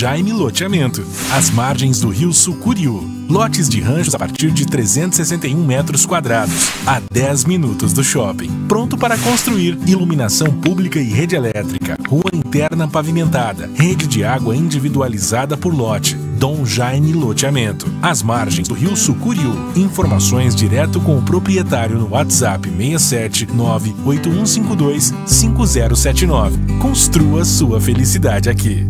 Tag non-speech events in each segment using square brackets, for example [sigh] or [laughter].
Jaime Loteamento, às margens do rio Sucuriú. Lotes de ranchos a partir de 361 metros quadrados, a 10 minutos do shopping. Pronto para construir, iluminação pública e rede elétrica, rua interna pavimentada, rede de água individualizada por lote. Dom Jaime Loteamento, às margens do rio Sucuriú. Informações direto com o proprietário no WhatsApp 67 98152 5079. Construa sua felicidade aqui.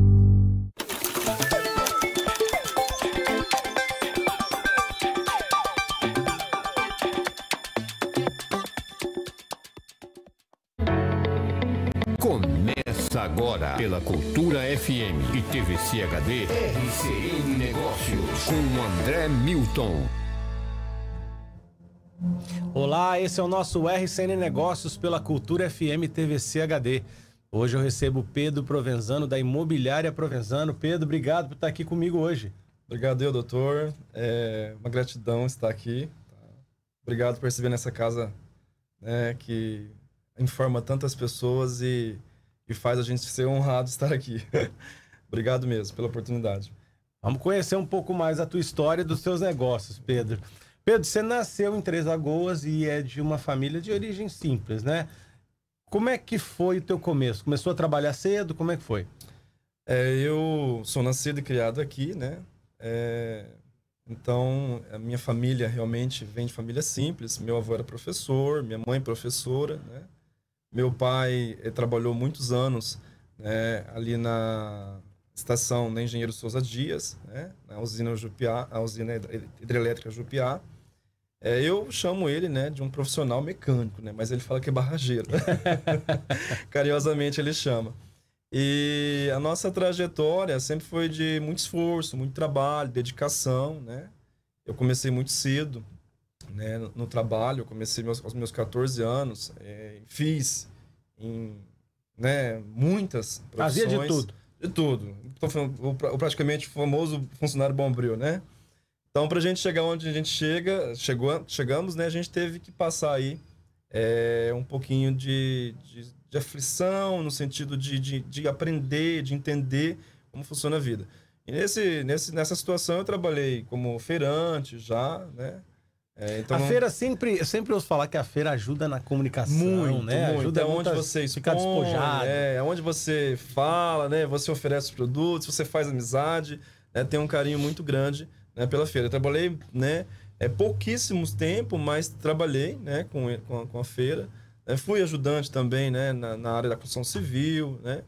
pela Cultura FM e TVC HD, RCM Negócios, com André Milton. Olá, esse é o nosso RCN Negócios pela Cultura FM TVC HD. Hoje eu recebo Pedro Provenzano, da Imobiliária Provenzano. Pedro, obrigado por estar aqui comigo hoje. Obrigado, eu, doutor. É uma gratidão estar aqui. Tá? Obrigado por receber nessa casa né, que informa tantas pessoas e e faz a gente ser honrado estar aqui. [laughs] Obrigado mesmo pela oportunidade. Vamos conhecer um pouco mais a tua história dos seus negócios, Pedro. Pedro, você nasceu em Três Lagoas e é de uma família de origem simples, né? Como é que foi o teu começo? Começou a trabalhar cedo? Como é que foi? É, eu sou nascido e criado aqui, né? É, então, a minha família realmente vem de família simples. Meu avô era professor, minha mãe professora, né? Meu pai eh, trabalhou muitos anos né, ali na estação da Engenheiro Souza Dias, né, na usina Jupiá, a usina hidrelétrica Jupiá. É, eu chamo ele né, de um profissional mecânico, né, mas ele fala que é barrageiro. [laughs] Cariosamente ele chama. E a nossa trajetória sempre foi de muito esforço, muito trabalho, dedicação, né? Eu comecei muito cedo, né, no, trabalho. Eu comecei meus, aos meus 14 anos, é, fiz em, né, muitas profissões. Fazia de tudo. De tudo. falando, o, praticamente famoso funcionário bombril, né? Então, para a gente chegar onde a gente chega, chegou, chegamos, né? A gente teve que passar aí é, um pouquinho de, de, de, aflição, no sentido de, de, de aprender, de entender como funciona a vida. E nesse, nesse, nessa situação eu trabalhei como feirante já, né? É, então... A feira sempre, sempre ouço falar que a feira ajuda na comunicação, muito, né? Muito. Ajuda é onde você fica despojado. É, é, onde você fala, né? Você oferece os produtos, você faz amizade, né? tem um carinho muito grande né? pela feira. Eu trabalhei, né? É pouquíssimos tempo, mas trabalhei, né? Com, com, a, com a feira. É, fui ajudante também, né? Na, na, área da construção civil, né?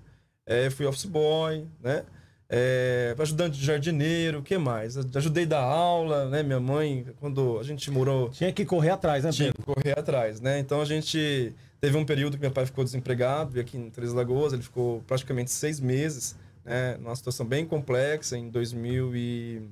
É, fui office boy, né? é, ajudante de jardineiro, o que mais? Ajudei da aula, né? Minha mãe, quando a gente morou. Tinha que correr atrás, né, Tinha que correr atrás, né? Então a gente teve um período que meu pai ficou desempregado, aqui em Três Lagoas, ele ficou praticamente seis meses, né? Numa situação bem complexa, em 2000 e.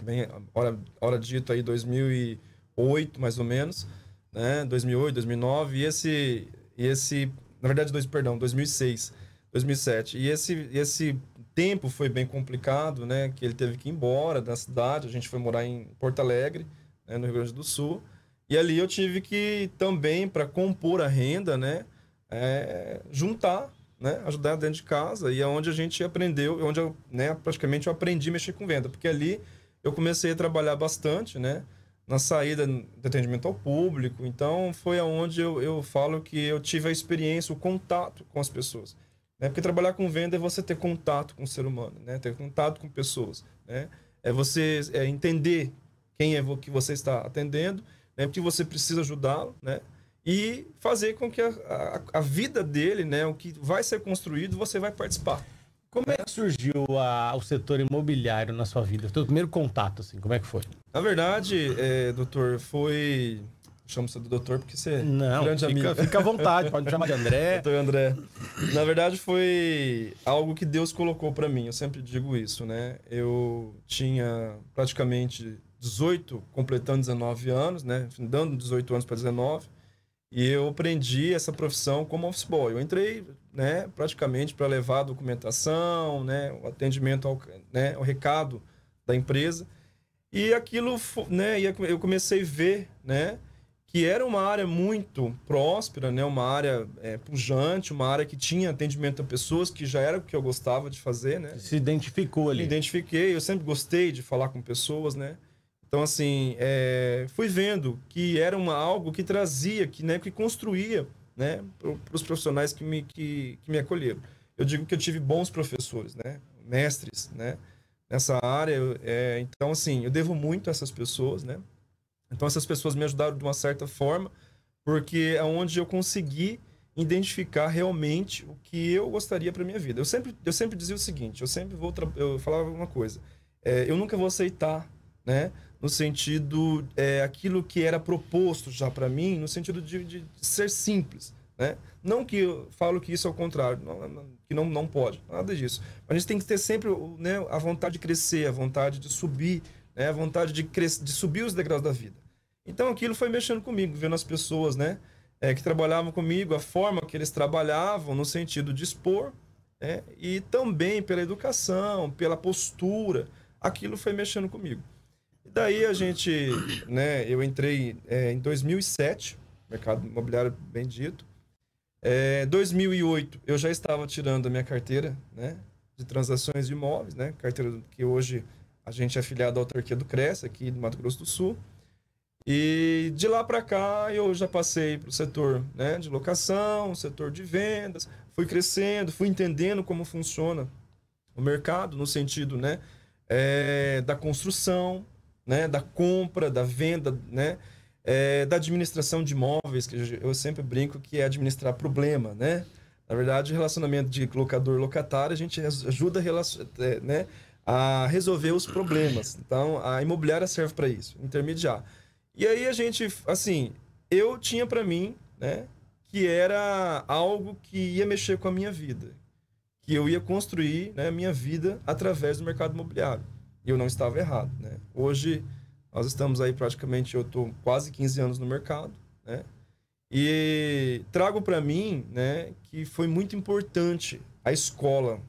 Bem, hora, hora dito aí, 2008 mais ou menos, né? 2008, 2009, e esse. E esse na verdade, dois, perdão, 2006, 2007. E esse, esse tempo foi bem complicado, né? Que ele teve que ir embora da cidade. A gente foi morar em Porto Alegre, né? no Rio Grande do Sul. E ali eu tive que também para compor a renda, né? É, juntar, né? Ajudar dentro de casa e é onde a gente aprendeu, é onde eu, né? Praticamente eu aprendi a mexer com venda, porque ali eu comecei a trabalhar bastante, né? Na saída de atendimento ao público. Então foi aonde eu, eu falo que eu tive a experiência, o contato com as pessoas. Né? Porque trabalhar com venda é você ter contato com o ser humano, né? ter contato com pessoas. Né? É você é, entender quem é que você está atendendo, né? porque você precisa ajudá-lo, né? e fazer com que a, a, a, vida dele, né, o que vai ser construído, você vai participar. Como é que surgiu a, o setor imobiliário na sua vida? O seu primeiro contato, assim, como é que foi? Na verdade, é, doutor, foi chamo você do doutor porque você é grande fica, amigo. Fica à vontade, [laughs] pode me chamar de André. Doutor André. Na verdade, foi algo que Deus colocou para mim. Eu sempre digo isso, né? Eu tinha praticamente 18, completando 19 anos, né? Dando 18 anos para 19. E eu aprendi essa profissão como office boy. Eu entrei, né, praticamente para levar a documentação, né, o atendimento ao, né, o recado da empresa. E aquilo, né, eu comecei a ver, né, que era uma área muito próspera, né? uma área é, pujante, uma área que tinha atendimento a pessoas, que já era o que eu gostava de fazer. Né? Se identificou ali. Me identifiquei, eu sempre gostei de falar com pessoas, né? Então, assim, é, fui vendo que era uma, algo que trazia, que, né, que construía né, para os profissionais que me, que, que me acolheram. Eu digo que eu tive bons professores, né? mestres, né? nessa área. É, então, assim, eu devo muito a essas pessoas, né? Então essas pessoas me ajudaram de uma certa forma, porque é onde eu consegui identificar realmente o que eu gostaria para minha vida. Eu sempre, eu sempre dizia o seguinte, eu sempre vou eu falava uma coisa, é, eu nunca vou aceitar, né, no sentido é, aquilo que era proposto já para mim, no sentido de, de, ser simples, né? Não que eu falo que isso é o contrário, não, não, que não não pode, nada disso. Mas a gente tem que ter sempre né, a vontade de crescer, a vontade de subir, né, a vontade de, de subir os degraus da vida. Então aquilo foi mexendo comigo, vendo as pessoas, né? É, que trabalhavam comigo, a forma que eles trabalhavam, no sentido de expor, né? E também pela educação, pela postura, aquilo foi mexendo comigo. E daí a gente, né? Eu entrei é, em 2007, mercado imobiliário bendito. É, 2008 eu já estava tirando a minha carteira, né? De transações de imóveis, né? Carteira que hoje a gente é afiliado à autarquia do Cresce, aqui do Mato Grosso do Sul. E de lá para cá eu já passei para o setor né, de locação, setor de vendas, fui crescendo, fui entendendo como funciona o mercado no sentido né, é, da construção, né, da compra, da venda, né, é, da administração de imóveis, que eu sempre brinco que é administrar problema, né? Na verdade, o relacionamento de locador-locatário, a gente ajuda a, eh, né, a resolver os problemas. Então, a imobiliária serve para isso, intermediar. E aí a gente, assim, eu tinha para mim, né, que era algo que ia mexer com a minha vida, que eu ia construir, né, minha vida através do mercado imobiliário. E eu não estava errado, né? Hoje nós estamos aí praticamente, eu tô quase 15 anos no mercado, né? E trago para mim, né, que foi muito importante a escola,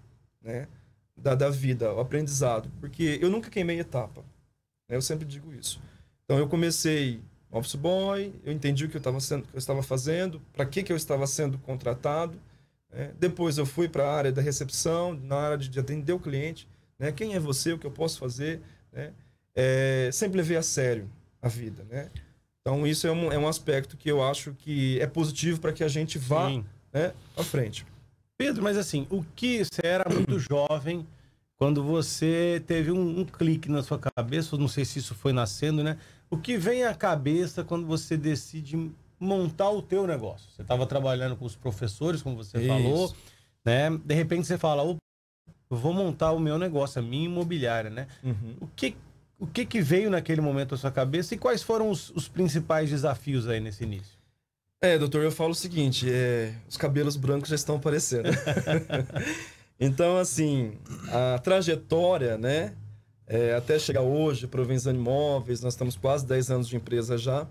né, da, da vida, o aprendizado, porque eu nunca queimei etapa. Né? Eu sempre digo isso. Então eu comecei office boy, eu entendi o que eu, tava sendo, eu estava fazendo, para que, que eu estava sendo contratado. Né? Depois eu fui para a área da recepção, na área de, de atender o cliente. Né? Quem é você, o que eu posso fazer. Né? É, sempre levei a sério a vida. Né? Então isso é um, é um aspecto que eu acho que é positivo para que a gente vá né, à frente. Pedro, mas assim, o que você era muito [clears throat] jovem quando você teve um, um clique na sua cabeça, não sei se isso foi nascendo, né? O que vem à cabeça quando você decide montar o teu negócio? Você estava trabalhando com os professores, como você Isso. falou, né? De repente você fala, vou montar o meu negócio, a minha imobiliária, né? Uhum. O que o que, que veio naquele momento à sua cabeça e quais foram os, os principais desafios aí nesse início? É, doutor, eu falo o seguinte: é, os cabelos brancos já estão aparecendo. [laughs] então, assim, a trajetória, né? é, até chegar hoje, Provenzano Imóveis, nós estamos quase 10 anos de empresa já.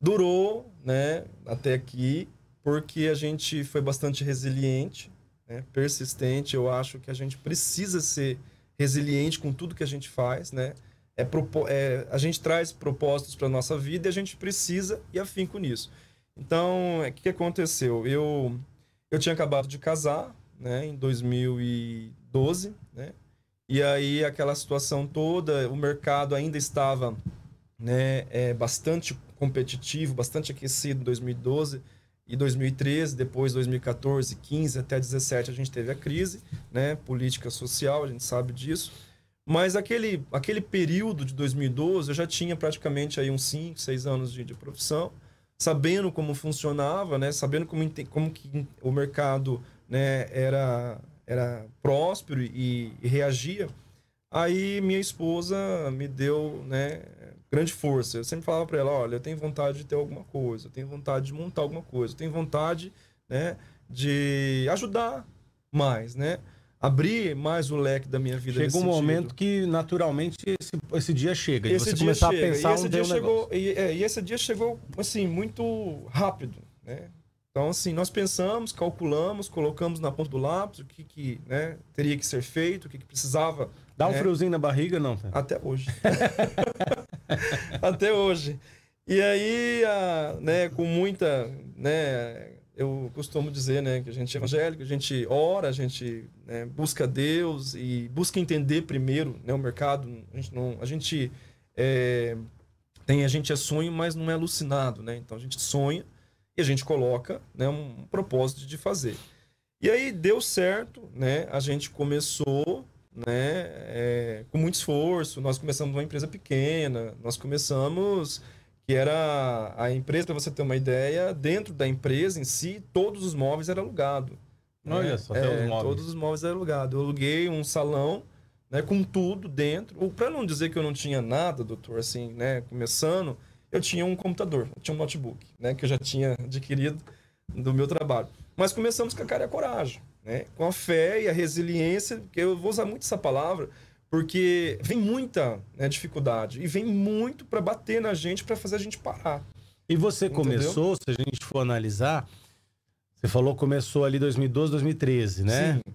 Durou né, até aqui, porque a gente foi bastante resiliente, né, persistente. Eu acho que a gente precisa ser resiliente com tudo que a gente faz, né? É, é a gente traz propósitos para nossa vida e a gente precisa e afinco nisso. Então, o é, que, que aconteceu? Eu, eu tinha acabado de casar, né, em 2012, né? E aí aquela situação toda, o mercado ainda estava né, é, bastante competitivo, bastante aquecido em 2012 e 2013, depois 2014, 15 até 17 a gente teve a crise, né, política social, a gente sabe disso. Mas aquele, aquele período de 2012 eu já tinha praticamente aí uns 5, 6 anos de, de profissão, sabendo como funcionava, né, sabendo como, como que o mercado né, era era próspero e, e reagia. Aí minha esposa me deu, né, grande força. Eu sempre falava para ela, olha, eu tenho vontade de ter alguma coisa, eu tenho vontade de montar alguma coisa, eu tenho vontade, né, de ajudar mais, né? Abrir mais o leque da minha vida. Chega um sentido. momento que naturalmente esse, esse dia chega esse e você começar chega. a pensar e esse dia um chegou, e, é, e esse dia chegou assim muito rápido, né? Então, assim, nós pensamos, calculamos, colocamos na ponta do lápis o que, que né, teria que ser feito, o que, que precisava. Dá né? um friozinho na barriga, não? Até hoje. [laughs] Até hoje. E aí, a, né, com muita. Né, eu costumo dizer né, que a gente é evangélico, a gente ora, a gente né, busca Deus e busca entender primeiro né, o mercado. A gente, não, a gente é, tem a gente é sonho, mas não é alucinado, né? Então a gente sonha e a gente coloca né, um propósito de fazer. E aí deu certo, né? A gente começou, né? É, com muito esforço. Nós começamos uma empresa pequena. Nós começamos que era a empresa para você ter uma ideia. Dentro da empresa em si, todos os móveis eram alugados. Né. Olha né? só, é, os móveis. todos os móveis eram alugados. Eu aluguei um salão, né? Com tudo dentro. para não dizer que eu não tinha nada, doutor, assim, né? Começando eu tinha um computador, eu tinha um notebook, né, que eu já tinha adquirido do meu trabalho. Mas começamos com a cara e a coragem, né, com a fé e a resiliência, que eu vou usar muito essa palavra, porque vem muita né, dificuldade e vem muito para bater na gente, para fazer a gente parar. E você entendeu? começou, se a gente for analisar, você falou começou ali 2012, 2013, né? Sim.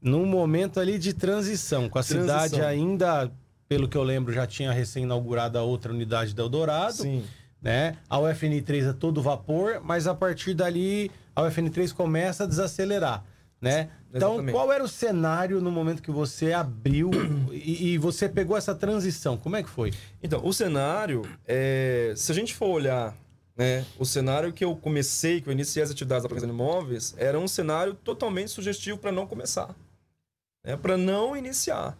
Num momento ali de transição, com a transição. cidade ainda pelo que eu lembro, já tinha recém-inaugurado a outra unidade da Eldorado. Sim. Né? A UFN3 é todo vapor, mas a partir dali a UFN3 começa a desacelerar. Né? Então, qual era o cenário no momento que você abriu e, e, você pegou essa transição? Como é que foi? Então, o cenário, é, se a gente for olhar né, o cenário que eu comecei, que eu iniciei as atividades da Propaganda Imóveis, era um cenário totalmente sugestivo para não começar, né, para não iniciar.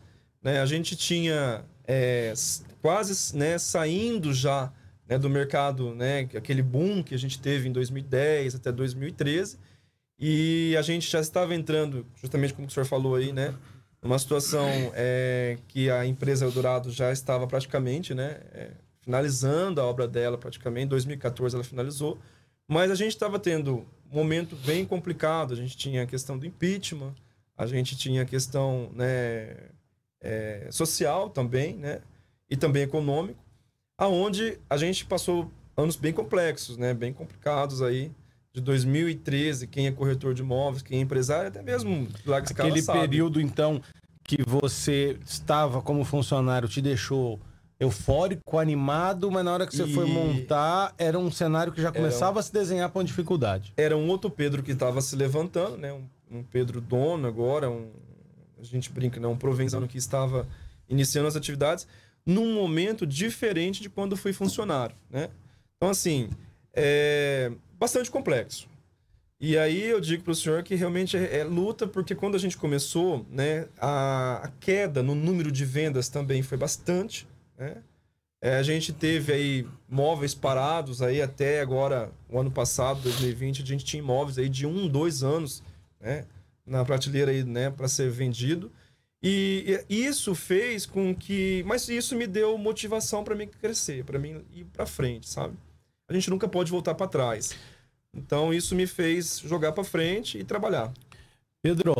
Né? A gente tinha é, quase né, saindo já né, do mercado, né, aquele boom que a gente teve em 2010 até 2013, e a gente já estava entrando, justamente como o senhor falou aí, né, numa situação é, que a empresa Eldorado já estava praticamente né, é, finalizando a obra dela, praticamente, em 2014 ela finalizou, mas a gente estava tendo um momento bem complicado, a gente tinha a questão do impeachment, a gente tinha a questão né, é, social também, né? E também econômico, aonde a gente passou anos bem complexos, né? Bem complicados aí. De 2013, quem é corretor de imóveis, quem é empresário, até mesmo larga escala Aquele sabe. período, então, que você estava como funcionário, te deixou eufórico, animado, mas na hora que você e... foi montar, era um cenário que já começava um... a se desenhar com dificuldade. Era um outro Pedro que estava se levantando, né? Um, um Pedro dono agora, um a gente brinca, né? Um provenzano que estava iniciando as atividades num momento diferente de quando fui funcionário, né? Então, assim, é bastante complexo. E aí eu digo para o senhor que realmente é, é, luta, porque quando a gente começou, né, a, a queda no número de vendas também foi bastante, né? É, a gente teve aí móveis parados aí até agora, o ano passado, 2020, a gente tinha imóveis aí de um, dois anos, né? na prateleira aí, né, para ser vendido. E, e isso fez com que, mas isso me deu motivação para mim crescer, para mim ir para frente, sabe? A gente nunca pode voltar para trás. Então isso me fez jogar para frente e trabalhar. Pedro,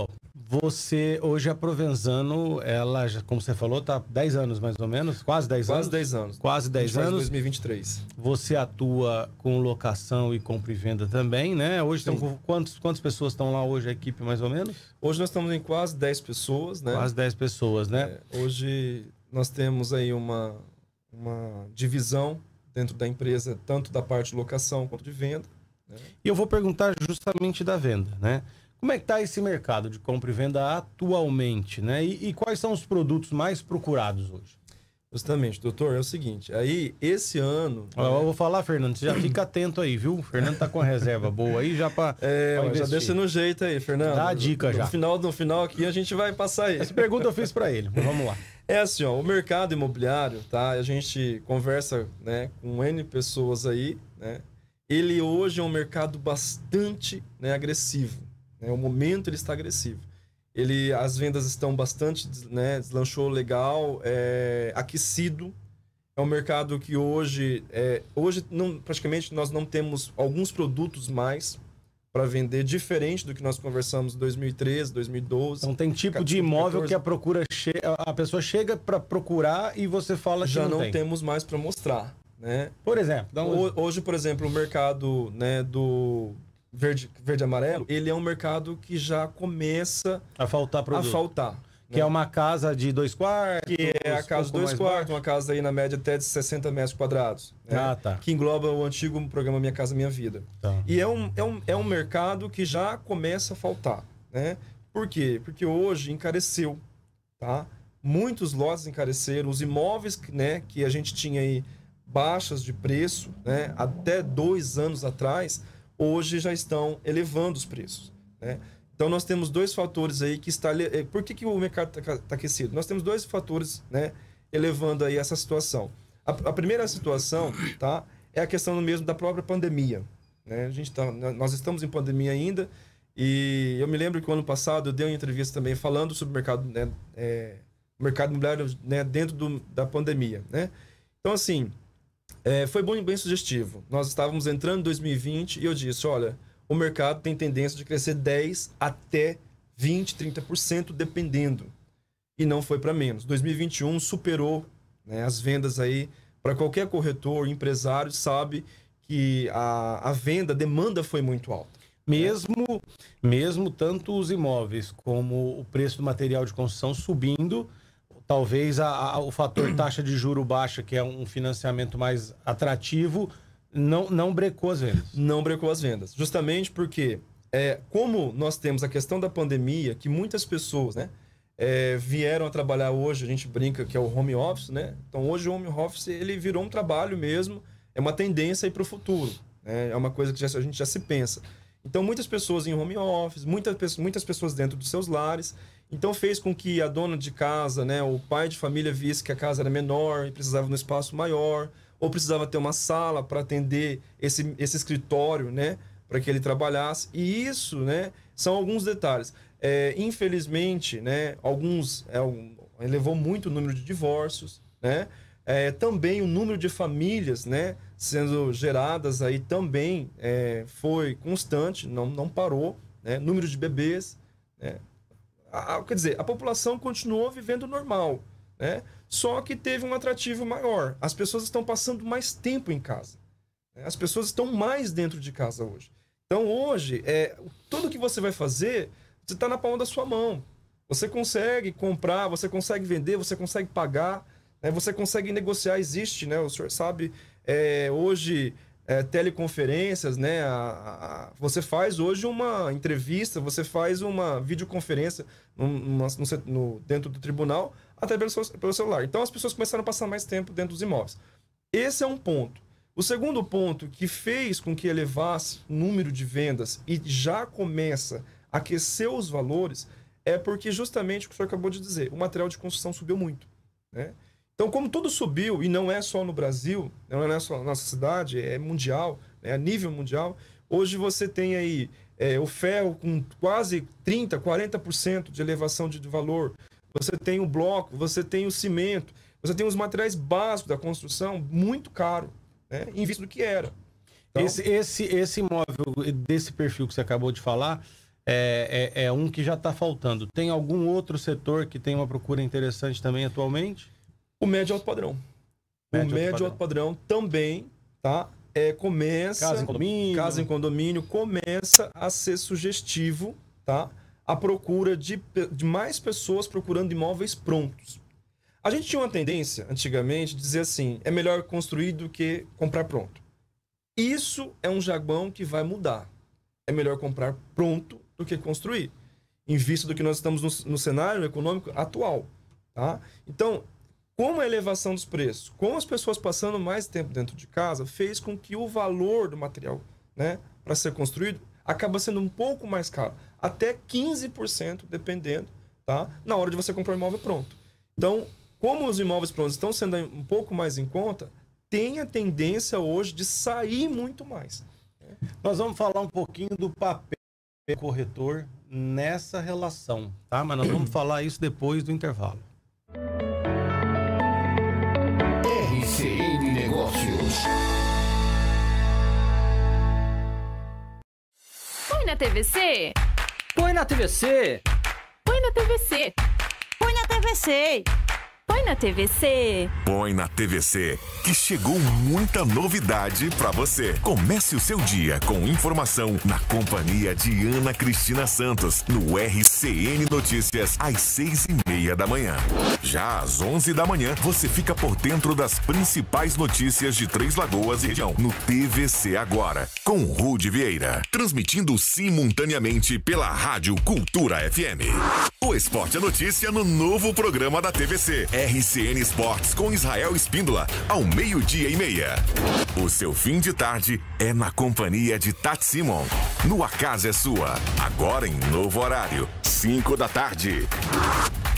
você, hoje a Provenzano, ela, como você falou, tá 10 anos mais ou menos, quase 10 anos. Quase 10 anos. Quase 10 anos. 2023. Você atua com locação e compra e venda também, né? Hoje estão quantos, quantas pessoas estão lá hoje a equipe mais ou menos? Hoje nós estamos em quase 10 pessoas, né? Quase 10 pessoas, né? É, hoje nós temos aí uma uma divisão dentro da empresa, tanto da parte de locação quanto de venda. Né? E eu vou perguntar justamente da venda, né? Como é que está esse mercado de compra e venda atualmente, né? E, e, quais são os produtos mais procurados hoje? Justamente, doutor, é o seguinte, aí esse ano... Eu, eu vou falar, Fernando, você já fica atento aí, viu? O Fernando está com a reserva boa aí já para É, pra já deixa no jeito aí, Fernando. Dá a dica já. No final, no final aqui a gente vai passar isso. Essa pergunta eu fiz para ele, vamos lá. [laughs] É assim, ó, o mercado imobiliário, tá? A gente conversa né, com N pessoas aí, né? Ele hoje é um mercado bastante né, agressivo. Né? O momento ele está agressivo. Ele, as vendas estão bastante, né, deslanchou legal, é, aquecido. É um mercado que hoje, é, hoje não, praticamente nós não temos alguns produtos mais para vender diferente do que nós conversamos em 2013, 2012. Então tem tipo 14, de imóvel 14. que a procura che... a pessoa chega para procurar e você fala já não, tem. temos mais para mostrar, né? Por exemplo, então, hoje, por exemplo, o mercado, né, do verde, verde amarelo, ele é um mercado que já começa a faltar produto. A faltar. Que é né? é uma casa de dois quartos. Que é a casa de dois quartos, uma casa aí na média até de 60 metros quadrados. Né? Ah, tá. Que engloba o antigo programa Minha Casa Minha Vida. Tá. E é um, é, um, é um mercado que já começa a faltar. Né? Por quê? Porque hoje encareceu. Tá? Muitos lotes encareceram, os imóveis né, que a gente tinha aí baixas de preço, né, até dois anos atrás, hoje já estão elevando os preços. Né? Então nós temos dois fatores aí que está. Eh, por que, que o mercado está tá aquecido? Nós temos dois fatores, né, elevando aí essa situação. A, a, primeira situação, tá, é a questão mesmo da própria pandemia. Né? A gente tá, nós estamos em pandemia ainda e eu me lembro que o ano passado eu dei uma entrevista também falando sobre o mercado, né, é, mercado imobiliário, né, dentro do, da pandemia, né? Então assim, é, foi bem sugestivo. Nós estávamos entrando em 2020 e eu disse: olha, o mercado tem tendência de crescer 10 até 20, 30%, dependendo. E não foi para menos. 2021 superou né, as vendas aí. Para qualquer corretor, empresário, sabe que a, a venda, a demanda foi muito alta. Mesmo, mesmo tanto os imóveis como o preço do material de construção subindo, talvez a, a, o fator taxa de juro baixa, que é um financiamento mais atrativo, não, não brecou as vendas. Não brecou as vendas. Justamente porque, é, como nós temos a questão da pandemia, que muitas pessoas né, é, vieram a trabalhar hoje, a gente brinca que é o home office, né? Então, hoje o home office ele virou um trabalho mesmo, é uma tendência para o futuro. Né? É uma coisa que já, a gente já se pensa. Então, muitas pessoas em home office, muitas, muitas pessoas dentro dos seus lares. Então fez com que a dona de casa, né, o pai de família visse que a casa era menor e precisava de um espaço maior, ou precisava ter uma sala para atender esse, esse escritório, né, para que ele trabalhasse. E isso, né, são alguns detalhes. É, infelizmente, né, alguns é, um, elevou muito o número de divórcios, né, é, também o número de famílias, né, sendo geradas aí também é, foi constante, não, não parou, né, número de bebês, né, a, a, quer dizer, a população continuou vivendo normal, né? Só que teve um atrativo maior. As pessoas estão passando mais tempo em casa. Né? As pessoas estão mais dentro de casa hoje. Então hoje, é, tudo que você vai fazer, você está na palma da sua mão. Você consegue comprar, você consegue vender, você consegue pagar, né? você consegue negociar. Existe, né? O senhor sabe, é, hoje é, teleconferências, né? A, a, você faz hoje uma entrevista, você faz uma videoconferência numa, no, no, dentro do tribunal, até pelo, pelo celular. Então as pessoas começaram a passar mais tempo dentro dos imóveis. Esse é um ponto. O segundo ponto que fez com que elevasse o número de vendas e já começa a aquecer os valores é porque justamente o que o senhor acabou de dizer, o material de construção subiu muito. Né? Então, como tudo subiu, e não é só no Brasil, não é só na nossa cidade, é mundial, é a nível mundial, hoje você tem aí é, o ferro com quase 30%, 40% de elevação de, valor, você tem o bloco, você tem o cimento, você tem os materiais básicos da construção muito caro, né? em vista do que era. Então... Esse, esse, esse imóvel desse perfil que você acabou de falar é, é, é um que já está faltando. Tem algum outro setor que tem uma procura interessante também atualmente? O médio alto padrão. Médio o médio alto, alto padrão também, tá? É, começa. Casa em condomínio. Casa em condomínio começa a ser sugestivo, tá? A procura de, de mais pessoas procurando imóveis prontos. A gente tinha uma tendência, antigamente, de dizer assim: é melhor construir do que comprar pronto. Isso é um jaguão que vai mudar. É melhor comprar pronto do que construir, em vista do que nós estamos no, no cenário econômico atual. Tá? Então, como a elevação dos preços, com as pessoas passando mais tempo dentro de casa, fez com que o valor do material né, para ser construído acaba sendo um pouco mais caro, até 15%, dependendo, tá? na hora de você comprar um imóvel pronto. Então, como os imóveis prontos estão sendo um pouco mais em conta, tem a tendência hoje de sair muito mais. Nós vamos falar um pouquinho do papel do corretor nessa relação, tá? Mas nós vamos [clears throat] falar isso depois do intervalo. Põe na TVC. Põe na TVC. Põe na TVC. Põe na TVC na TVC. Põe na TVC, que chegou muita novidade para você. Comece o seu dia com informação na companhia de Ana Cristina Santos, no RCN Notícias, às seis e meia da manhã. Já às onze da manhã, você fica por dentro das principais notícias de Três Lagoas e região, no TVC Agora, com Rude Vieira. Transmitindo simultaneamente pela Rádio Cultura FM. O esporte é notícia no novo programa da TVC, RCN RCN Esportes com Israel Espíndola, ao meio-dia e meia. O seu fim de tarde é na companhia de Tati Simon. No A Casa é Sua, agora em novo horário, 5 da tarde.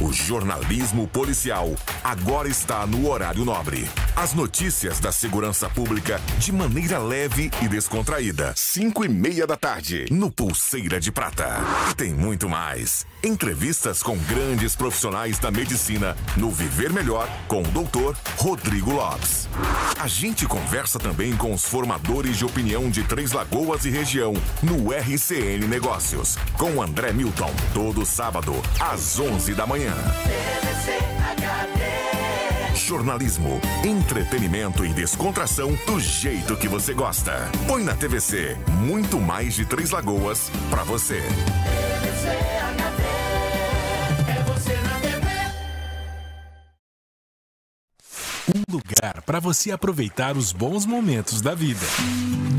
O jornalismo policial agora está no horário nobre. As notícias da segurança pública de maneira leve e descontraída. Cinco e meia da tarde, no Pulseira de Prata. Tem muito mais. Entrevistas com grandes profissionais da medicina no Viver Melhor com o Dr. Rodrigo Lopes. A gente conversa também com os formadores de opinião de Três Lagoas e região no RCN Negócios com André Milton, todo sábado às 11 da manhã. Jornalismo, entretenimento e descontração do jeito que você gosta. Põe na TVC muito mais de Três Lagoas para você. lugar para você aproveitar os bons momentos da vida.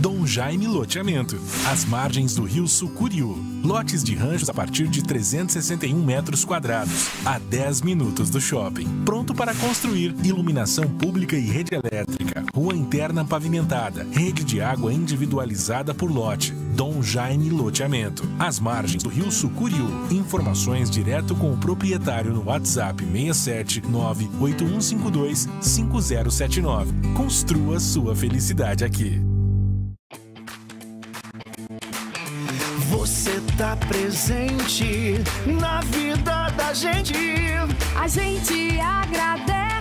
Dom Jaime Loteamento, às margens do rio Sucuriú. Lotes de ranchos a partir de 361 metros quadrados, a 10 minutos do shopping. Pronto para construir, iluminação pública e rede elétrica, rua interna pavimentada, rede de água individualizada por lote Dom Jaime Loteamento, às margens do Rio Sucuriú. Informações direto com o proprietário no WhatsApp 67981525079. 5079. Construa sua felicidade aqui. Você tá presente na vida da gente. A gente agradece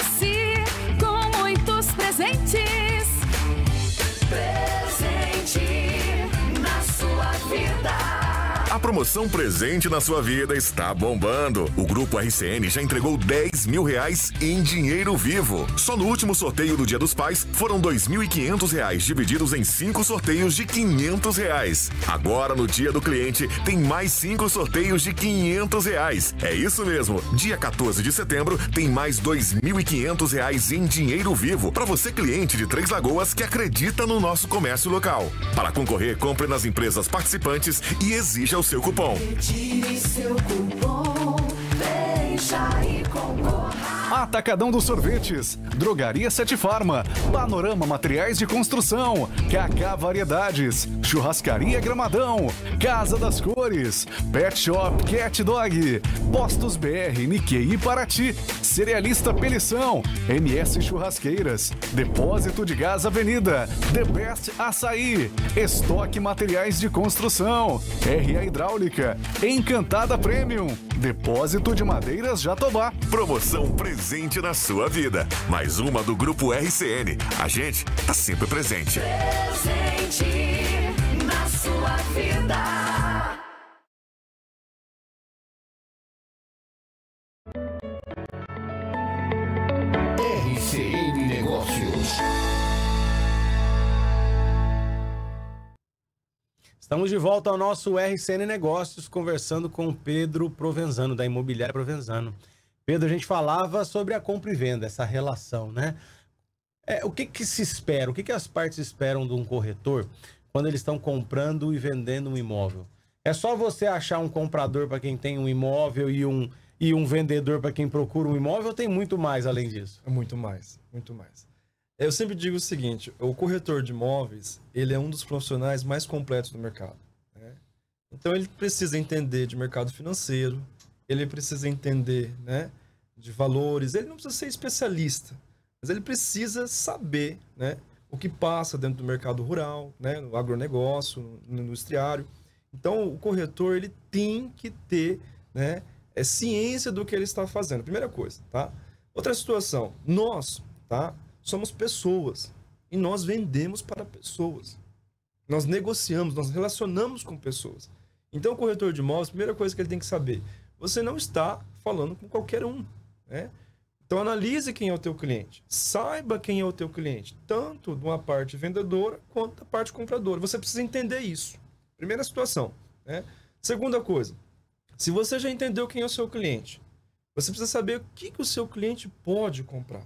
A promoção presente na sua vida está bombando. O Grupo RCN já entregou 10 mil reais em dinheiro vivo. Só no último sorteio do Dia dos Pais foram 2.500 reais divididos em cinco sorteios de 500 reais. Agora no Dia do Cliente tem mais cinco sorteios de 500 reais. É isso mesmo. Dia 14 de setembro tem mais 2.500 reais em dinheiro vivo para você cliente de Três Lagoas que acredita no nosso comércio local. Para concorrer, compre nas empresas participantes e exija o seu cupom. Retire seu cupom, preencha e concorra. Atacadão dos Sorvetes, Drogaria Sete Farma, Panorama Materiais de Construção, KK Variedades, Churrascaria Gramadão, Casa das Cores, Pet Shop Cat Dog, Postos BR, Nikkei e Paraty, Cerealista Pelição, MS Churrasqueiras, Depósito de Gás Avenida, The Best Açaí, Estoque Materiais de Construção, RA Hidráulica, Encantada Premium, Depósito de Madeiras Jatobá. Promoção presente na sua vida. Mais uma do Grupo RCN. A gente tá sempre presente. Presente na sua vida. RCN Negócios. Estamos de volta ao nosso RCN Negócios, conversando com Pedro Provenzano, da Imobiliária Provenzano. Pedro, a gente falava sobre a compra e venda, essa relação, né? É, o que, que se espera? O que, que as partes esperam de um corretor quando eles estão comprando e vendendo um imóvel? É só você achar um comprador para quem tem um imóvel e um, e um vendedor para quem procura um imóvel ou tem muito mais além disso? É muito mais, muito mais. Eu sempre digo o seguinte: o corretor de imóveis ele é um dos profissionais mais completos do mercado. Né? Então ele precisa entender de mercado financeiro, ele precisa entender né, de valores, ele não precisa ser especialista, mas ele precisa saber né, o que passa dentro do mercado rural, né, no agronegócio, no industriário. Então o corretor ele tem que ter né, é ciência do que ele está fazendo. Primeira coisa, tá? Outra situação, nós, tá? somos pessoas e nós vendemos para pessoas. Nós negociamos, nós relacionamos com pessoas. Então, o corretor de imóveis, a primeira coisa que ele tem que saber, você não está falando com qualquer um, né? Então, analise quem é o teu cliente. Saiba quem é o teu cliente, tanto de uma parte vendedora quanto da parte compradora. Você precisa entender isso. Primeira situação, né? Segunda coisa, se você já entendeu quem é o seu cliente, você precisa saber o que, que o seu cliente pode comprar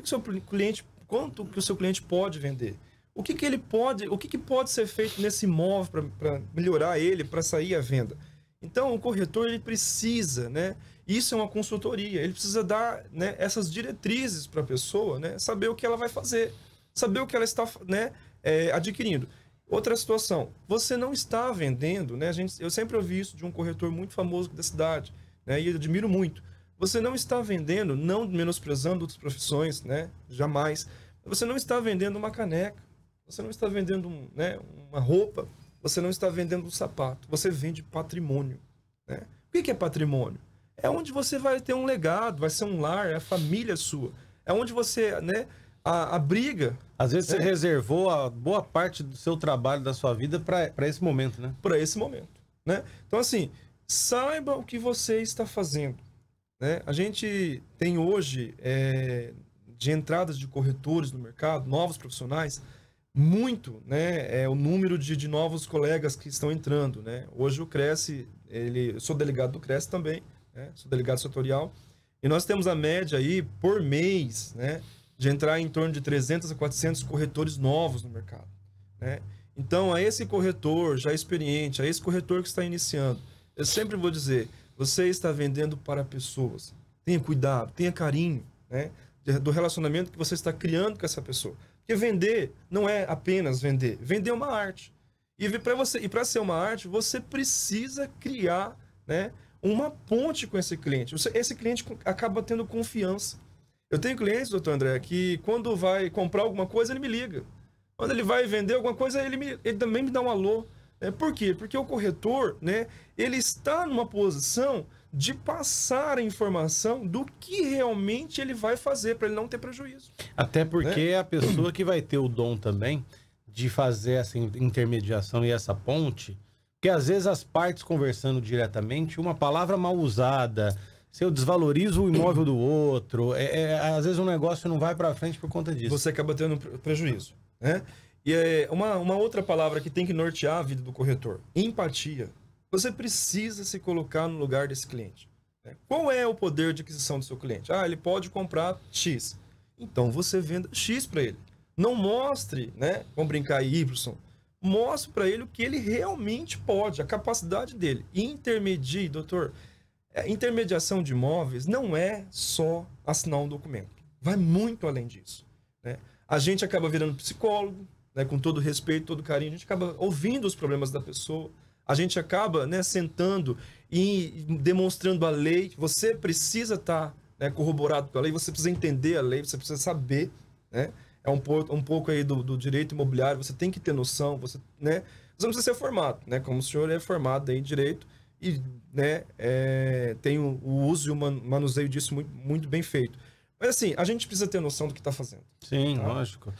o que o seu cliente, quanto que o seu cliente pode vender. O que, que ele pode, o que, que pode ser feito nesse imóvel para melhorar ele, para sair à venda. Então, o corretor ele precisa, né? Isso é uma consultoria. Ele precisa dar né, essas diretrizes para a pessoa, né? Saber o que ela vai fazer, saber o que ela está né, é, adquirindo. Outra situação, você não está vendendo, né? A gente, eu sempre ouvi isso de um corretor muito famoso da cidade, né? E eu admiro muito. Você não está vendendo, não menosprezando outras profissões, né? Jamais. Você não está vendendo uma caneca. Você não está vendendo né, uma roupa. Você não está vendendo um sapato. Você vende patrimônio. Né? O que é patrimônio? É onde você vai ter um legado, vai ser um lar, é a família sua. É onde você, né? A, a briga. Às vezes né? você reservou a boa parte do seu trabalho, da sua vida, para esse momento, né? Para esse momento. Né? Então, assim, saiba o que você está fazendo. Né? A gente tem hoje é, de entradas de corretores no mercado, novos profissionais, muito né, é, o número de, de novos colegas que estão entrando. Né? Hoje o Cresce, ele, eu sou delegado do Cresce também, né? sou delegado setorial, e nós temos a média aí por mês né, de entrar em torno de 300 a 400 corretores novos no mercado. Né? Então, a esse corretor já experiente, a esse corretor que está iniciando, eu sempre vou dizer, você está vendendo para pessoas. Tenha cuidado, tenha carinho, né? Do relacionamento que você está criando com essa pessoa. Porque vender não é apenas vender. Vender é uma arte. E para você e para ser uma arte, você precisa criar, né? Uma ponte com esse cliente. Esse cliente acaba tendo confiança. Eu tenho clientes, doutor André, que quando vai comprar alguma coisa, ele me liga. Quando ele vai vender alguma coisa, ele, me, ele também me dá um alô. É, por quê? Porque o corretor, né, ele está numa posição de passar a informação do que realmente ele vai fazer para ele não ter prejuízo. Até porque né? a pessoa que vai ter o dom também de fazer essa intermediação e essa ponte, que às vezes as partes conversando diretamente, uma palavra mal usada, se eu desvalorizo o imóvel do outro, é, é, às vezes o negócio não vai para frente por conta disso. Você acaba tendo prejuízo, né? E é uma, uma outra palavra que tem que nortear a vida do corretor: empatia. Você precisa se colocar no lugar desse cliente. Né? Qual é o poder de aquisição do seu cliente? Ah, ele pode comprar X. Então você venda X para ele. Não mostre, né? Vamos brincar aí, Y. Mostre para ele o que ele realmente pode, a capacidade dele. Intermedie, doutor. É, intermediação de imóveis não é só assinar um documento. Vai muito além disso. Né? A gente acaba virando psicólogo, né, com todo respeito, todo carinho, a gente acaba ouvindo os problemas da pessoa, a gente acaba né, sentando e demonstrando a lei. Você precisa estar tá, né, corroborado pela lei, você precisa entender a lei, você precisa saber. Né? É um, pouco, um pouco aí do, do, direito imobiliário, você tem que ter noção, você, né? você não precisa ser formado, né? como o senhor é formado em direito e né, é, tem o, o, uso e o manuseio disso muito, muito bem feito. Mas assim, a gente precisa ter noção do que está fazendo. Sim, tá? lógico.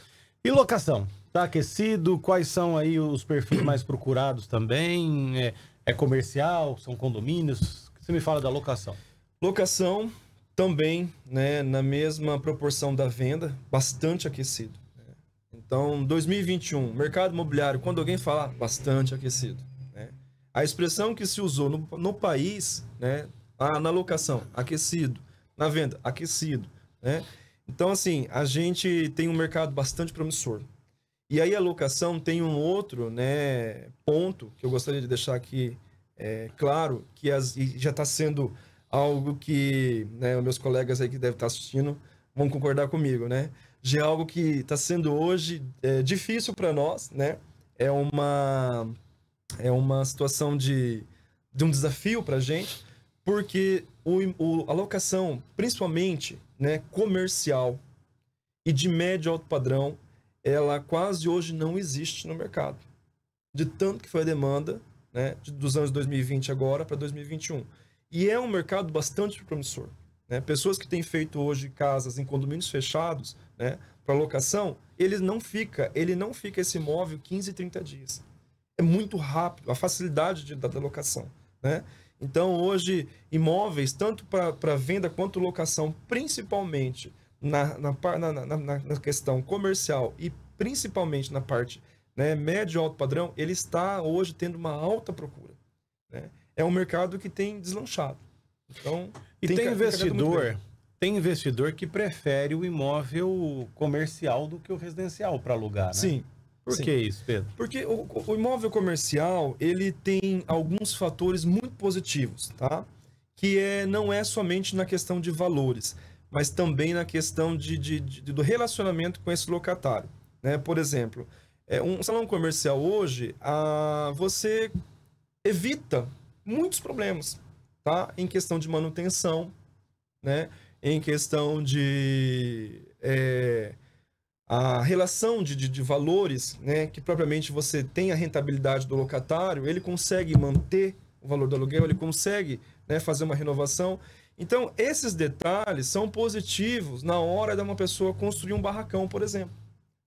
E locação? está aquecido? Quais são aí os perfis mais procurados também? É, é comercial? São condomínios? Você me fala da locação. Locação também, né, na mesma proporção da venda, bastante aquecido. Né. Então, 2021, mercado imobiliário, quando alguém fala bastante aquecido, né? a expressão que se usou no, no país, né, ah, na locação, aquecido, na venda, aquecido, né? Então, assim, a gente tem um mercado bastante promissor. E aí a locação tem um outro né, ponto que eu gostaria de deixar aqui é, claro, que as, já está sendo algo que né, meus colegas aí que devem estar tá assistindo vão concordar comigo, né? de é algo que está sendo hoje é, difícil para nós, né? É uma, é uma situação de, de um desafio para a gente, porque o, o, a locação, principalmente né, comercial e de médio alto padrão, ela quase hoje não existe no mercado. De tanto que foi a demanda né, dos anos 2020 agora para 2021. E é um mercado bastante promissor. Né? Pessoas que têm feito hoje casas em condomínios fechados né, para locação, ele não fica, ele não fica esse imóvel 15, 30 dias. É muito rápido, a facilidade de, da, da locação. Né? Então, hoje, imóveis, tanto para venda quanto locação, principalmente na, na, na, na, questão comercial e principalmente na parte né, médio e alto padrão, ele está hoje tendo uma alta procura. Né? É um mercado que tem deslanchado. Então, e tem, tem investidor tem investidor que prefere o imóvel comercial do que o residencial para alugar, né? Sim, por Sim. que isso, Pedro? Porque o, o, imóvel comercial, ele tem alguns fatores muito positivos, tá? Que é, não é somente na questão de valores, mas também na questão de, de, de do relacionamento com esse locatário. Né? Por exemplo, é, um salão comercial hoje, a, você evita muitos problemas, tá? Em questão de manutenção, né? Em questão de é, a relação de, de, de, valores, né, que propriamente você tem a rentabilidade do locatário, ele consegue manter o valor do aluguel, ele consegue né, fazer uma renovação. Então, esses detalhes são positivos na hora de uma pessoa construir um barracão, por exemplo.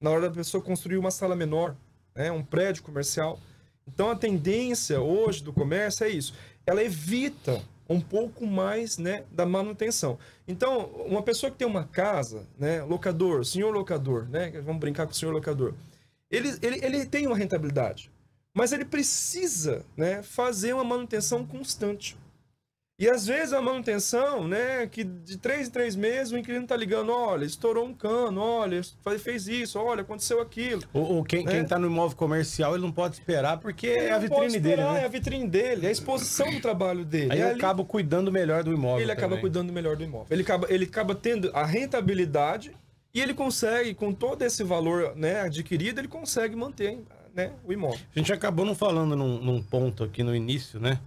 Na hora da pessoa construir uma sala menor, né, um prédio comercial. Então, a tendência hoje do comércio é isso. Ela evita um pouco mais né, da manutenção. Então, uma pessoa que tem uma casa, né, locador, senhor locador, né, vamos brincar com o senhor locador, ele, ele, ele tem uma rentabilidade, mas ele precisa né, fazer uma manutenção constante. E às vezes a manutenção, né, que de três em três meses o inquilino tá ligando, olha, estourou um cano, olha, fez isso, olha, aconteceu aquilo. Ou, ou quem, né? quem tá no imóvel comercial, ele não pode esperar porque ele é a vitrine esperar, dele, né? É a vitrine dele, é a exposição do trabalho dele. Aí é ele ali, acaba cuidando melhor do imóvel. Ele também. acaba cuidando melhor do imóvel. Ele acaba, ele acaba tendo a rentabilidade e ele consegue, com todo esse valor né, adquirido, ele consegue manter né, o imóvel. A gente acabou não falando num, num ponto aqui no início, né?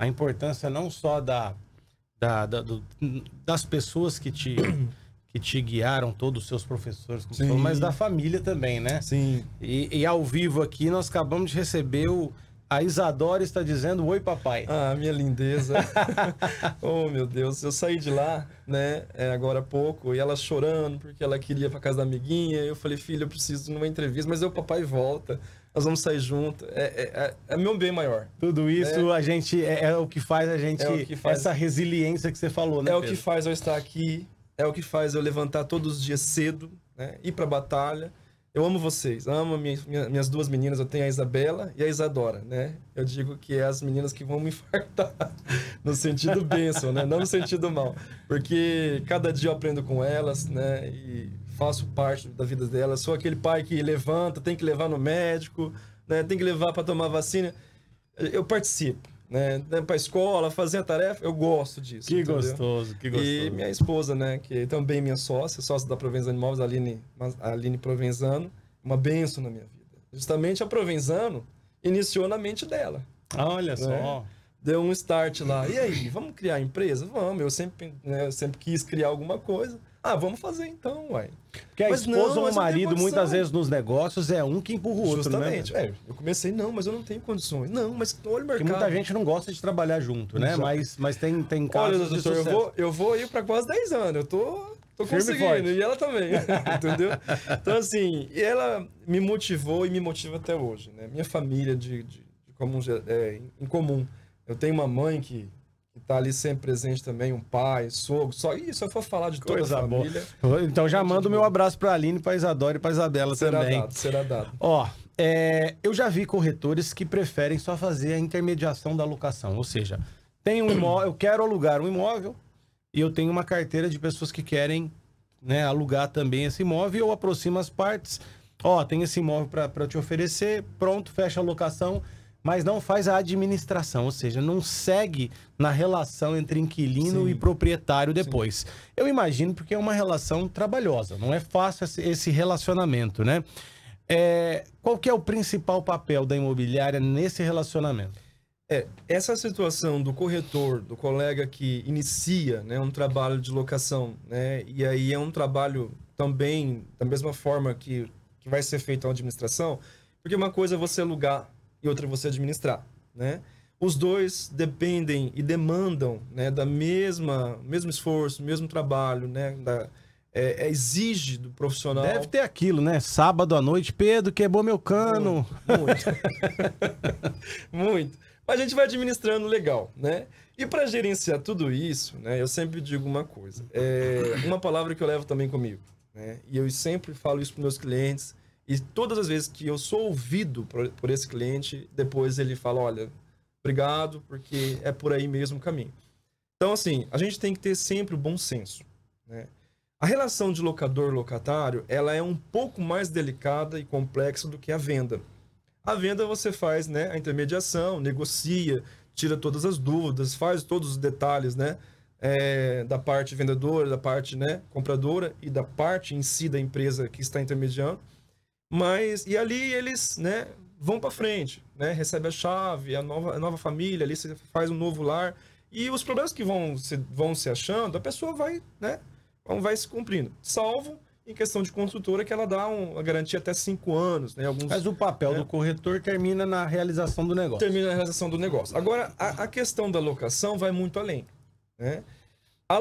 a importância não só da, da, da do, das pessoas que te, [clears throat] que te guiaram, todos os seus professores, falou, mas da família também, né? Sim. E, e, ao vivo aqui nós acabamos de receber o. A Isadora está dizendo oi, papai. Ah, minha lindeza. [laughs] [laughs] oh, meu Deus. Eu saí de lá, né, é, agora há pouco, e ela chorando porque ela queria ir para casa da amiguinha. Eu falei, filha, eu preciso de uma entrevista, mas eu, papai, volta nós vamos sair junto. É, é, é, é meu bem maior. Tudo é, isso é, a gente é, é, o que faz a gente faz, essa resiliência que você falou, né? É o que faz eu estar aqui, é o que faz eu levantar todos os dias cedo, né? Ir pra batalha. Eu amo vocês, amo minha, minha, minhas duas meninas, eu tenho a Isabela e a Isadora, né? Eu digo que é as meninas que vão me [laughs] infartar, no sentido bênção, né? Não no sentido mal. Porque cada dia eu aprendo com elas, né? E faço parte da vida dela. Sou aquele pai que levanta, tem que levar no médico, né? tem que levar para tomar vacina. Eu participo, né? né para escola, fazer a tarefa, eu gosto disso. Que entendeu? gostoso, que gostoso. E minha esposa, né? Que também minha sócia, sócia da Provenzano Imóveis, Aline, Aline Provenzano, uma benção na minha vida. Justamente a Provenzano iniciou na mente dela. Olha né? só deu um start lá. E aí, vamos criar empresa? Vamos, eu sempre, né, eu sempre quis criar alguma coisa. Ah, vamos fazer então, uai. Porque a esposa não, ou o marido, muitas vezes nos negócios, é um que empurra o outro, né? Justamente. né? É, eu comecei, não, mas eu não tenho condições. Não, mas olha o mercado. Porque muita gente não gosta de trabalhar junto, né? Mas, mas tem, tem casos. Olha, doutor, eu vou, eu vou ir para quase 10 anos. Eu tô, tô conseguindo. E, e ela também. [laughs] entendeu? Então, assim, ela me motivou e me motiva até hoje, né? Minha família de, de, de comum, é, em comum. Eu tenho uma mãe que Tá ali sempre presente também, um pai, sogro, só isso. Eu for falar de toda Coisa a família. Boa. Então já mando o meu abraço para a Aline, para Isadora e para Isabela será também. Dado, será dado. Ó, é, eu já vi corretores que preferem só fazer a intermediação da locação, ou seja, tem um imóvel, eu quero alugar um imóvel e eu tenho uma carteira de pessoas que querem né, alugar também esse imóvel, eu aproximo as partes. Ó, tem esse imóvel para te oferecer, pronto, fecha a locação mas não faz a administração, ou seja, não segue na relação entre inquilino Sim. e proprietário depois. Sim. Eu imagino porque é uma relação trabalhosa, não é fácil esse relacionamento, né? É, qual que é o principal papel da imobiliária nesse relacionamento? É, essa situação do corretor, do colega que inicia né, um trabalho de locação, né, e aí é um trabalho também, da mesma forma que, que vai ser feito a administração, porque uma coisa é você alugar e outra é você administrar, né? Os dois dependem e demandam né, da mesma mesmo esforço, mesmo trabalho, né? Da, é, é, exige do profissional. Deve ter aquilo, né? Sábado à noite, Pedro quebrou meu cano. Muito. Muito. [laughs] muito. Mas a gente vai administrando legal, né? E para gerenciar tudo isso, né? Eu sempre digo uma coisa. É uma palavra que eu levo também comigo, né? E eu sempre falo isso para meus clientes e todas as vezes que eu sou ouvido por, por esse cliente, depois ele fala: olha, obrigado, porque é por aí mesmo o caminho. Então, assim, a gente tem que ter sempre o bom senso. Né? A relação de locador-locatário ela é um pouco mais delicada e complexa do que a venda. A venda você faz né, a intermediação, negocia, tira todas as dúvidas, faz todos os detalhes né, é, da parte vendedora, da parte né, compradora e da parte em si da empresa que está intermediando. Mas, e ali eles, né, vão para frente, né? Recebe a chave, a nova, a nova família, ali você faz um novo lar. E os problemas que vão se, vão se achando, a pessoa vai, né? Vai se cumprindo. Salvo em questão de construtora, que ela dá uma garantia até cinco anos, né? Alguns, Mas o papel né? do corretor termina na realização do negócio. Termina na realização do negócio. Agora, a, a questão da locação vai muito além, né? A,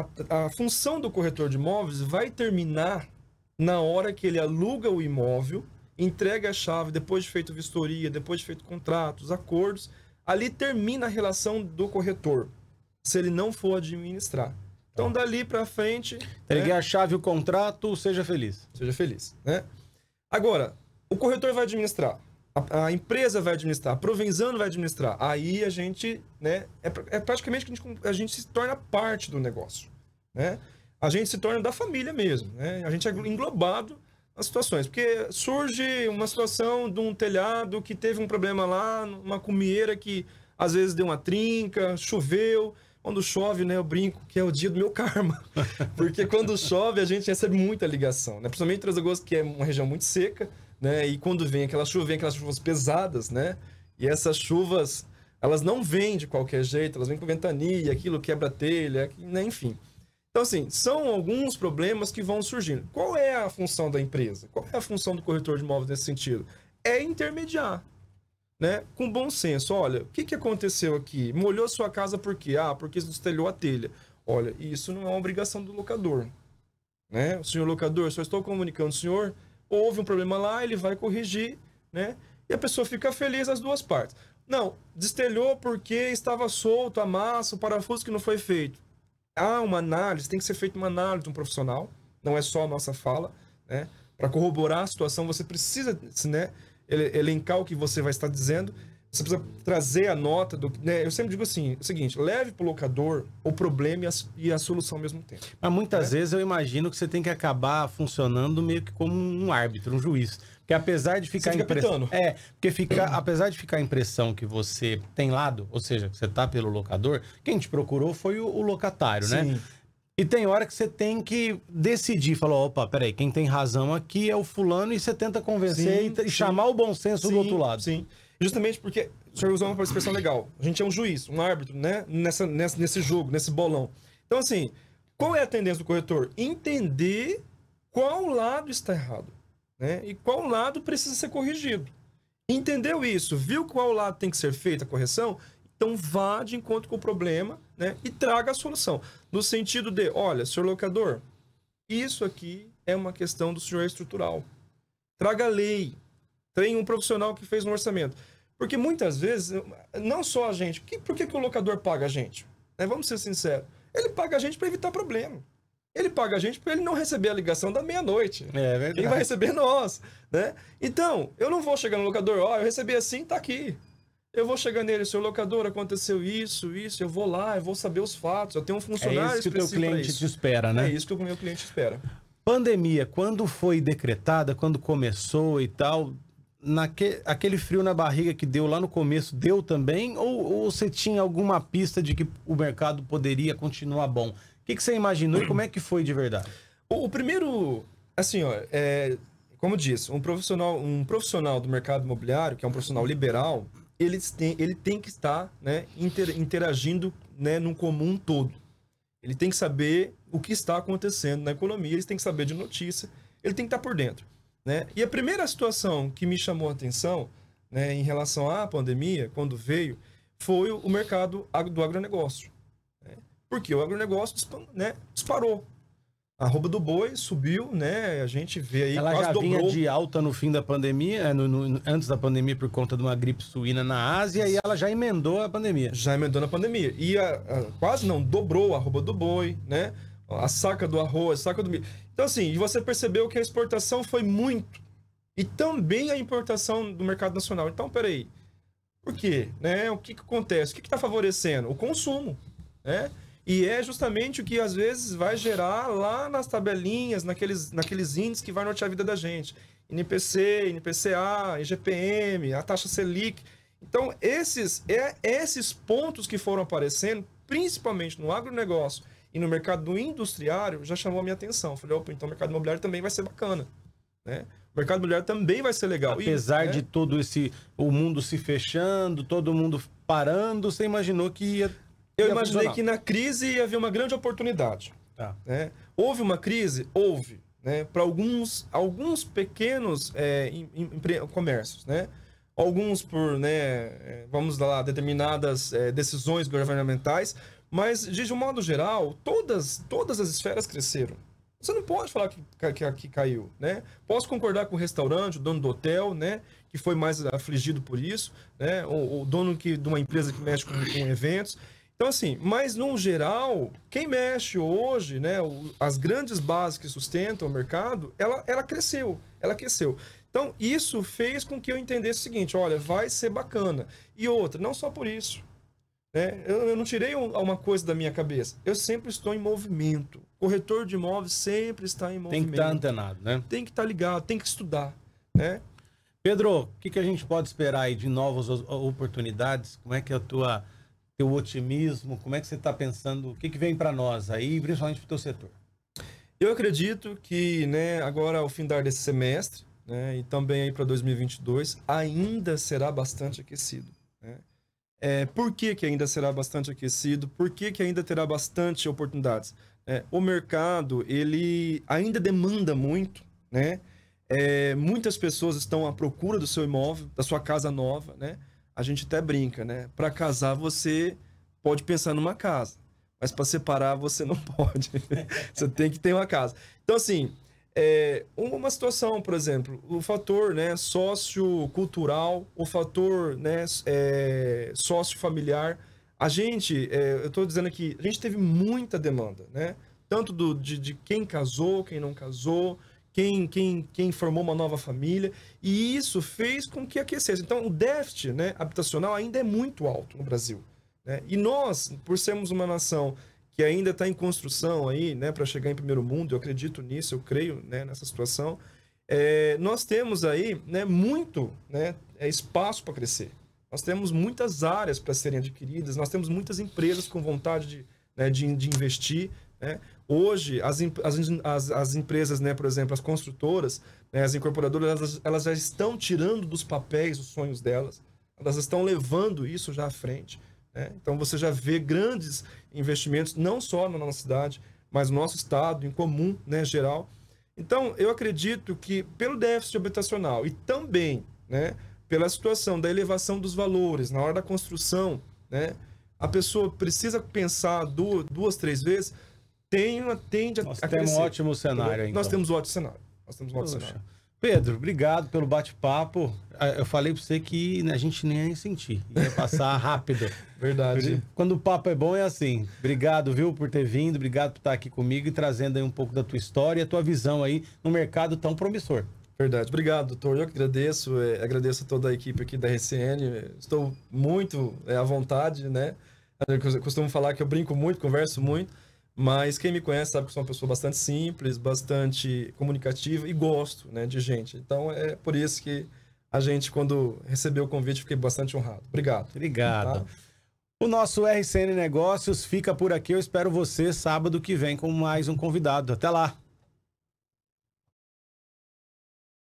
a, a, a função do corretor de imóveis vai terminar na hora que ele aluga o imóvel, entrega a chave, depois de feito vistoria, depois de feito contratos, acordos, ali termina a relação do corretor, se ele não for administrar. Então, tá. dali para frente. Né? Entreguei né? a chave, o contrato, seja feliz. Seja feliz. Né? Agora, o corretor vai administrar, a, a empresa vai administrar, a Provenzano vai administrar. Aí a gente, né, é, é praticamente que a gente, a gente se torna parte do negócio. Né? a gente se torna da família mesmo, né? A gente é englobado nas situações, porque surge uma situação de um telhado que teve um problema lá, uma cumieira que às vezes deu uma trinca, choveu. Quando chove, né, eu brinco que é o dia do meu [laughs] karma. Porque quando chove, a gente recebe muita ligação, né? Principalmente Três Agosto, que é uma região muito seca, né? E quando vem aquela chuva, vem aquelas chuvas pesadas, né? E essas chuvas, elas não vêm de qualquer jeito, elas vêm com ventania, aquilo quebra telha, né? enfim. Então, assim, são alguns problemas que vão surgindo. Qual é a função da empresa? Qual é a função do corretor de imóveis nesse sentido? É intermediar. Né? Com bom senso, olha, o que, que aconteceu aqui? Molhou sua casa por quê? Ah, porque destelhou a telha. Olha, isso não é uma obrigação do locador. Né? O senhor locador, só estou comunicando o senhor, houve um problema lá, ele vai corrigir, né? E a pessoa fica feliz as duas partes. Não, destelhou porque estava solto a massa, o parafuso que não foi feito há uma análise, tem que ser feita uma análise de um profissional, não é só a nossa fala, né? Para corroborar a situação, você precisa né, elencar o que você vai estar dizendo, você precisa trazer a nota do. Né? Eu sempre digo assim: o seguinte, leve para o locador o problema e a, e a, solução ao mesmo tempo. Mas muitas né? vezes eu imagino que você tem que acabar funcionando meio que como um árbitro, um juiz. Que apesar de ficar impressão. É, porque fica, [clears throat] apesar de ficar a impressão que você tem lado, ou seja, que você tá pelo locador, quem te procurou foi o, o locatário, né? Sim. né? E tem hora que você tem que decidir, falar, opa, peraí, quem tem razão aqui é o fulano, e você tenta convencer sim, e, sim. chamar o bom senso sim, do outro lado. Sim. Justamente porque o senhor usou uma expressão legal. A gente é um juiz, um árbitro, né? Nessa, nessa, nesse jogo, nesse bolão. Então, assim, qual é a tendência do corretor? Entender qual lado está errado né? E qual lado precisa ser corrigido. Entendeu isso? Viu qual lado tem que ser feita a correção? Então vá de encontro com o problema né? e traga a solução. No sentido de, olha, senhor locador, isso aqui é uma questão do senhor estrutural. Traga lei. Treine um profissional que fez um orçamento. Porque muitas vezes, não só a gente, por que, por que, que o locador paga a gente? Né? Vamos ser sinceros. Ele paga a gente para evitar problema. Ele paga a gente para ele não receber a ligação da meia-noite. É, é verdade. Quem vai receber é nós, né? Então, eu não vou chegar no locador, ó, oh, eu recebi assim, tá aqui. Eu vou chegar nele, seu locador, aconteceu isso, isso, eu vou lá, eu vou saber os fatos, eu tenho um é funcionário. É isso que o teu cliente te espera, né? É isso que o meu cliente espera. Pandemia, quando foi decretada, quando começou e tal, naque, aquele frio na barriga que deu lá no começo, deu também? Ou, ou você tinha alguma pista de que o mercado poderia continuar bom? O que, que você imaginou e como é que foi de verdade? O, o primeiro, assim, ó, é, como disse, um profissional, um profissional do mercado imobiliário, que é um profissional liberal, ele tem, ele tem que estar né, interagindo né, no comum todo. Ele tem que saber o que está acontecendo na economia, ele tem que saber de notícia, ele tem que estar por dentro. Né? E a primeira situação que me chamou a atenção né, em relação à pandemia, quando veio, foi o mercado do agronegócio porque o agronegócio né, disparou. A roupa do boi subiu, né? A gente vê aí Ela quase já vinha dobrou. de alta no fim da pandemia, é, no, no, antes da pandemia por conta de uma gripe suína na Ásia e ela já emendou a pandemia. Já emendou na pandemia e a, a, quase não dobrou a roupa do boi, né? A saca do arroz, a saca do milho. Então assim, você percebeu que a exportação foi muito e também a importação do mercado nacional. Então peraí, por quê? Né? O que, que acontece? O que está favorecendo? O consumo, né? E é justamente o que às vezes vai gerar lá nas tabelinhas, naqueles, naqueles índices que vai nortear a vida da gente. NPC, NPCA, IGPM, a taxa Selic. Então, esses, é, esses pontos que foram aparecendo, principalmente no agronegócio e no mercado industriário, já chamou a minha atenção. Falei, opa, então o mercado imobiliário também vai ser bacana. Né? O mercado imobiliário também vai ser legal. Apesar e, né? de né? todo esse. o mundo se fechando, todo mundo parando, você imaginou que ia eu imaginei que na crise ia haver uma grande oportunidade. Tá. Né? Houve uma crise? Houve. Né? Para alguns, alguns pequenos é, em, em, comércios, né? Alguns por, né, é, vamos lá, determinadas é, decisões governamentais, mas de um modo geral, todas, todas as esferas cresceram. Você não pode falar que, que, que, caiu, né? Posso concordar com o restaurante, o dono do hotel, né? Que foi mais afligido por isso, né? O, o dono que, de uma empresa que mexe com, com eventos. Então, assim, mas no geral, quem mexe hoje, né, as grandes bases que sustentam o mercado, ela, ela cresceu, ela cresceu. Então, isso fez com que eu entendesse o seguinte: olha, vai ser bacana. E outra, não só por isso. Né? Eu, eu não tirei um, uma coisa da minha cabeça. Eu sempre estou em movimento. Corretor de imóveis sempre está em movimento. Tem que tá estar antenado, né? Tem que estar tá ligado, tem que estudar. Né? Pedro, o que, que a gente pode esperar aí de novas oportunidades? Como é que é a tua teu otimismo? Como é que você está pensando? O que, que vem para nós aí, principalmente para o teu setor? Eu acredito que né, agora, ao fim desse semestre, né, e também aí para 2022, ainda será bastante aquecido. Né? É, por que, que ainda será bastante aquecido? Por que, que ainda terá bastante oportunidades? É, o mercado, ele ainda demanda muito, né? É, muitas pessoas estão à procura do seu imóvel, da sua casa nova, né? a gente até brinca, né? Para casar você pode pensar numa casa, mas para separar você não [laughs] pode. você tem que ter uma casa. Então assim, é, uma situação, por exemplo, o fator né, sociocultural, o fator né, é, sociofamiliar. A gente, é, eu estou dizendo aqui, a gente teve muita demanda, né? Tanto do, de, de quem casou, quem não casou, quem, quem, quem formou uma nova família, e isso fez com que aquecesse. Então, o déficit né, habitacional ainda é muito alto no Brasil. Né? E nós, por sermos uma nação que ainda está em construção aí, né, para chegar em primeiro mundo, eu acredito nisso, eu creio né, nessa situação, é, nós temos aí né, muito né, é, espaço para crescer. Nós temos muitas áreas para serem adquiridas, nós temos muitas empresas com vontade de, né, de, de investir, né? Hoje, as, as, as, empresas, né, por exemplo, as construtoras, né, as incorporadoras, elas, elas já estão tirando dos papéis os sonhos delas, elas estão levando isso já à frente. Né? Então, você já vê grandes investimentos, não só na nossa cidade, mas no nosso estado, em comum, né, geral. Então, eu acredito que, pelo déficit habitacional e também né, pela situação da elevação dos valores na hora da construção, né, a pessoa precisa pensar duas, duas três vezes tem, tende nós a Nós temos um ótimo cenário, então. Nós temos um ótimo cenário. Nós temos um ótimo Poxa. cenário. Pedro, obrigado pelo bate-papo. Ah, eu falei para você que né, a gente nem ia sentir, ia passar [laughs] rápido. Verdade. Quando o papo é bom é assim. Obrigado, viu, por ter vindo, obrigado por estar aqui comigo e trazendo aí um pouco da tua história e a tua visão aí no mercado tão promissor. Verdade. Obrigado, doutor. Eu que agradeço, é, agradeço a toda a equipe aqui da RCN. Estou muito é, à vontade, né? Eu costumo falar que eu brinco muito, converso muito mas quem me conhece sabe que sou uma pessoa bastante simples, bastante comunicativa e gosto né, de gente. Então é por isso que a gente, quando recebeu o convite, fiquei bastante honrado. Obrigado. Obrigado. Tá? O nosso RCN Negócios fica por aqui. Eu espero você sábado que vem com mais um convidado. Até lá.